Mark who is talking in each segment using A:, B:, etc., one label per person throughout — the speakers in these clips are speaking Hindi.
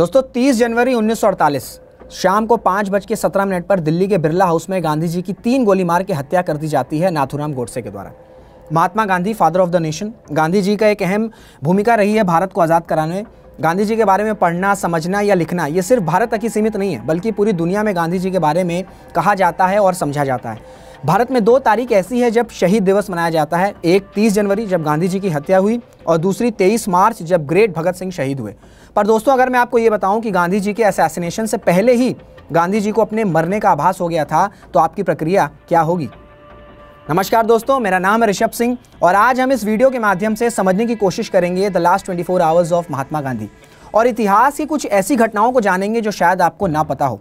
A: दोस्तों 30 जनवरी 1948 शाम को पाँच बज के सत्रह मिनट पर दिल्ली के बिरला हाउस में गांधी जी की तीन गोली मार के हत्या कर दी जाती है नाथुराम गोडसे के द्वारा Mahatma Gandhi father of the nation Gandhi ji का एक अहम भूमिका रही है भारत को आज़ाद कराने गांधी जी के बारे में पढ़ना समझना या लिखना ये सिर्फ भारत तक ही सीमित नहीं है बल्कि पूरी दुनिया में गांधी जी के बारे में कहा जाता है और समझा जाता है भारत में दो तारीख ऐसी है जब शहीद दिवस मनाया जाता है एक तीस जनवरी जब गांधी जी की हत्या हुई और दूसरी तेईस मार्च जब ग्रेट भगत सिंह शहीद हुए पर दोस्तों अगर मैं आपको ये बताऊं कि गांधी जी के असैसिनेशन से पहले ही गांधी जी को अपने मरने का आभास हो गया था तो आपकी प्रक्रिया क्या होगी नमस्कार दोस्तों मेरा नाम है ऋषभ सिंह और आज हम इस वीडियो के माध्यम से समझने की कोशिश करेंगे the last 24 hours of Mahatma Gandhi और इतिहास की कुछ ऐसी घटनाओं को जानेंगे जो शायद आपको ना पता हो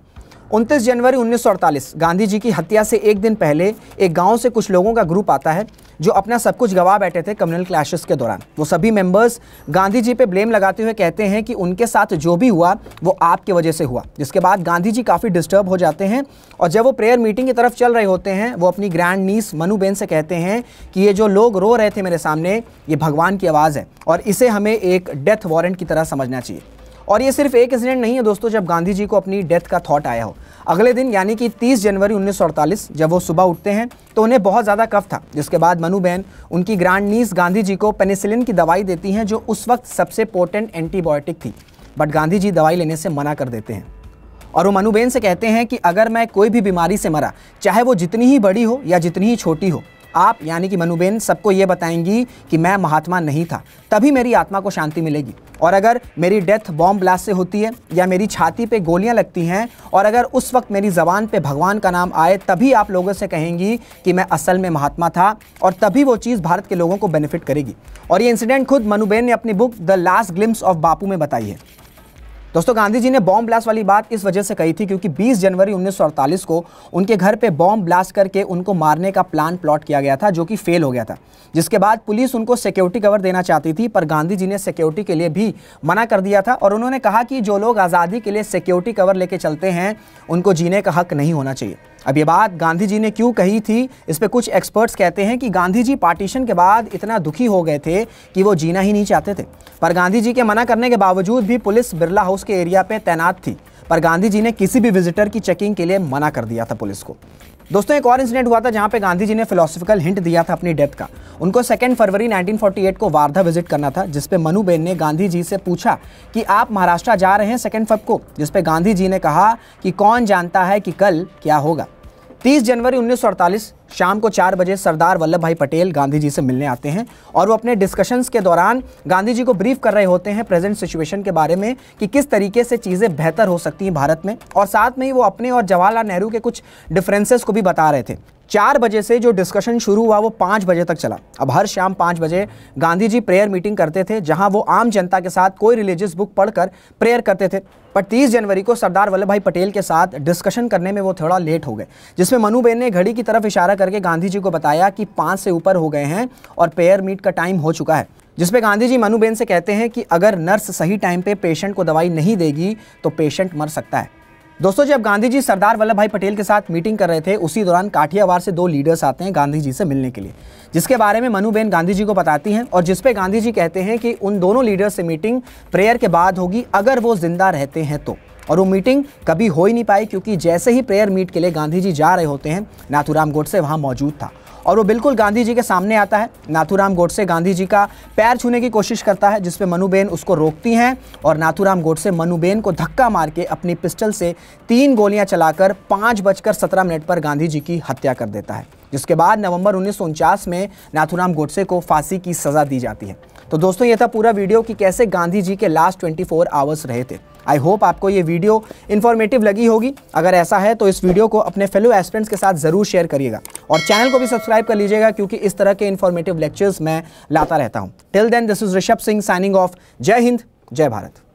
A: उनतीस जनवरी 1948 गांधी जी की हत्या से एक दिन पहले एक गांव से कुछ लोगों का ग्रुप आता है जो अपना सब कुछ गवा बैठे थे कम्युनल क्लैशेस के दौरान वो सभी मेंबर्स गांधी जी पे ब्लेम लगाते हुए कहते हैं कि उनके साथ जो भी हुआ वो आपके वजह से हुआ जिसके बाद गांधी जी काफ़ी डिस्टर्ब हो जाते हैं और जब वो प्रेयर मीटिंग की तरफ चल रहे होते हैं वो अपनी ग्रैंड नीस मनुबेन से कहते हैं कि ये जो लोग रो रहे थे मेरे सामने ये भगवान की आवाज़ है और इसे हमें एक डेथ वारंट की तरह समझना चाहिए और ये सिर्फ एक इंसिडेंट नहीं है दोस्तों जब गांधी जी को अपनी डेथ का थॉट आया हो अगले दिन यानी कि 30 जनवरी 1948 जब वो सुबह उठते हैं तो उन्हें बहुत ज़्यादा कफ था जिसके बाद मनु बहन उनकी ग्रांड नीस गांधी जी को पेनिसिलिन की दवाई देती हैं जो उस वक्त सबसे पोर्टेंट एंटीबायोटिक थी बट गांधी जी दवाई लेने से मना कर देते हैं और वो मनुबेन से कहते हैं कि अगर मैं कोई भी बीमारी से मरा चाहे वो जितनी ही बड़ी हो या जितनी ही छोटी हो आप यानी कि मनुबेन सबको ये बताएंगी कि मैं महात्मा नहीं था तभी मेरी आत्मा को शांति मिलेगी और अगर मेरी डेथ बॉम्ब ब्लास्ट से होती है या मेरी छाती पे गोलियां लगती हैं और अगर उस वक्त मेरी ज़बान पे भगवान का नाम आए तभी आप लोगों से कहेंगी कि मैं असल में महात्मा था और तभी वो चीज़ भारत के लोगों को बेनिफिट करेगी और ये इंसिडेंट खुद मनुबेन ने अपनी book the last glimpse of Bapu में बताई है दोस्तों गांधी जी ने बॉम्ब ब्लास्ट वाली बात इस वजह से कही थी क्योंकि 20 जनवरी 1948 को उनके घर पे बॉम्ब ब्लास्ट करके उनको मारने का प्लान प्लॉट किया गया था जो कि फेल हो गया था जिसके बाद पुलिस उनको सिक्योरिटी कवर देना चाहती थी पर गांधी जी ने सिक्योरिटी के लिए भी मना कर दिया था और उन्होंने कहा कि जो लोग आज़ादी के लिए सिक्योरिटी कवर लेके चलते हैं उनको जीने का हक नहीं होना चाहिए अब ये बात गांधी जी ने क्यों कही थी इस पर कुछ एक्सपर्ट्स कहते हैं कि गांधी जी पार्टीशन के बाद इतना दुखी हो गए थे कि वो जीना ही नहीं चाहते थे पर गांधी जी के मना करने के बावजूद भी पुलिस बिरला हाउस के एरिया पे तैनात थी पर गांधी जी ने किसी भी विजिटर की चेकिंग के लिए मना कर दिया था पुलिस को दोस्तों एक और इंसिडेंट हुआ था जहां पे गांधी जी ने फिलोसफिकल हिंट दिया था अपनी डेथ का उनको सेकेंड फरवरी 1948 को वार्धा विजिट करना था जिसपे मनु बेन ने गांधी जी से पूछा कि आप महाराष्ट्र जा रहे हैं सेकेंड फब को जिसपे गांधी जी ने कहा कि कौन जानता है कि कल क्या होगा 30 जनवरी 1948 शाम को चार बजे सरदार वल्लभ भाई पटेल गांधी जी से मिलने आते हैं और वो अपने डिस्कशंस के दौरान गांधी जी को ब्रीफ कर रहे होते हैं प्रेजेंट सिचुएशन के बारे में कि किस तरीके से चीज़ें बेहतर हो सकती हैं भारत में और साथ में ही वो अपने और जवाहरलाल नेहरू के कुछ डिफ्रेंसेस को भी बता रहे थे चार बजे से जो डिस्कशन शुरू हुआ वो पाँच बजे तक चला अब हर शाम पाँच बजे गांधी जी प्रेयर मीटिंग करते थे जहां वो आम जनता के साथ कोई रिलीजियस बुक पढ़कर प्रेयर करते थे पर 30 जनवरी को सरदार वल्लभ भाई पटेल के साथ डिस्कशन करने में वो थोड़ा लेट हो गए जिसमें मनु बेन ने घड़ी की तरफ इशारा करके गांधी जी को बताया कि पाँच से ऊपर हो गए हैं और प्रेयर मीट का टाइम हो चुका है जिसमें गांधी जी मनुबेन से कहते हैं कि अगर नर्स सही टाइम पर पेशेंट को दवाई नहीं देगी तो पेशेंट मर सकता है दोस्तों जब गांधी जी सरदार वल्लभ भाई पटेल के साथ मीटिंग कर रहे थे उसी दौरान काठियावाड़ से दो लीडर्स आते हैं गांधी जी से मिलने के लिए जिसके बारे में मनुबेन गांधी जी को बताती हैं और जिसपे गांधी जी कहते हैं कि उन दोनों लीडर्स से मीटिंग प्रेयर के बाद होगी अगर वो जिंदा रहते हैं तो और वो मीटिंग कभी हो ही नहीं पाई क्योंकि जैसे ही प्रेयर मीट के लिए गांधी जी जा रहे होते हैं नाथुराम गोडसे वहाँ मौजूद था और वो बिल्कुल गांधी जी के सामने आता है नाथूराम गोडसे गांधी जी का पैर छूने की कोशिश करता है जिसपे मनुबेन उसको रोकती हैं और नाथूराम गोडसे मनुबेन को धक्का मार के अपनी पिस्टल से तीन गोलियां चलाकर पाँच बजकर सत्रह मिनट पर गांधी जी की हत्या कर देता है जिसके बाद नवंबर उन्नीस में नाथूराम गोडसे को फांसी की सज़ा दी जाती है तो दोस्तों ये था पूरा वीडियो कि कैसे गांधी जी के लास्ट 24 आवर्स रहे थे आई होप आपको ये वीडियो इन्फॉर्मेटिव लगी होगी अगर ऐसा है तो इस वीडियो को अपने फेलो एस्पिरेंट्स के साथ ज़रूर शेयर करिएगा और चैनल को भी सब्सक्राइब कर लीजिएगा क्योंकि इस तरह के इन्फॉर्मेटिव लेक्चर्स मैं लाता रहता हूँ till then this is Rishabh Singh signing off Jai Hind जय भारत